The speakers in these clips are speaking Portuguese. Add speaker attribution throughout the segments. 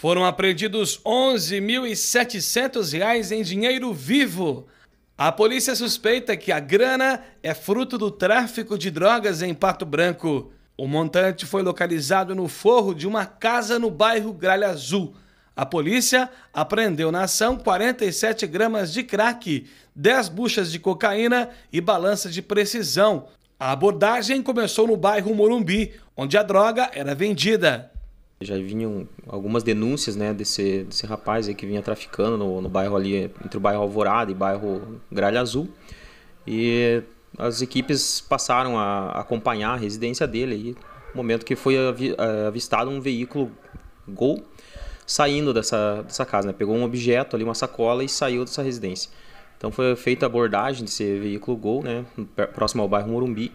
Speaker 1: Foram apreendidos R$ 11.700 em dinheiro vivo. A polícia suspeita que a grana é fruto do tráfico de drogas em Pato Branco. O montante foi localizado no forro de uma casa no bairro Gralha Azul. A polícia apreendeu na ação 47 gramas de crack, 10 buchas de cocaína e balança de precisão. A abordagem começou no bairro Morumbi, onde a droga era vendida já vinham algumas
Speaker 2: denúncias né, desse, desse rapaz aí que vinha traficando no, no bairro ali, entre o bairro Alvorada e o bairro Gralha Azul. E as equipes passaram a acompanhar a residência dele. E no momento que foi eh, avistado um veículo Gol saindo dessa, dessa casa, né? pegou um objeto ali, uma sacola e saiu dessa residência. Então foi feita a abordagem desse veículo Gol, né, próximo ao bairro Morumbi,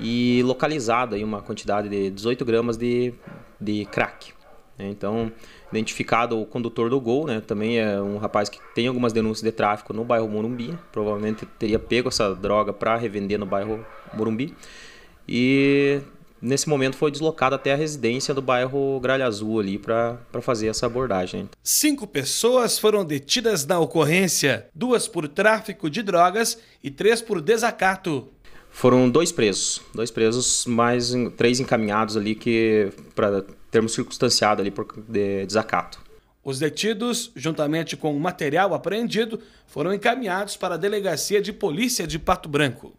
Speaker 2: e localizada aí uma quantidade de 18 gramas de de crack. Né? Então, identificado o condutor do gol, né? Também é um rapaz que tem algumas denúncias de tráfico no bairro Morumbi. Né? Provavelmente teria pego essa droga para revender no bairro Morumbi. E nesse momento foi deslocado até a residência do bairro Gralha Azul ali para
Speaker 1: fazer essa abordagem. Cinco pessoas foram detidas na ocorrência: duas por tráfico de drogas e três por desacato. Foram dois presos, dois presos,
Speaker 2: mais três encaminhados ali que para termos circunstanciado ali por de
Speaker 1: desacato. Os detidos, juntamente com o material apreendido, foram encaminhados para a delegacia de polícia de Pato Branco.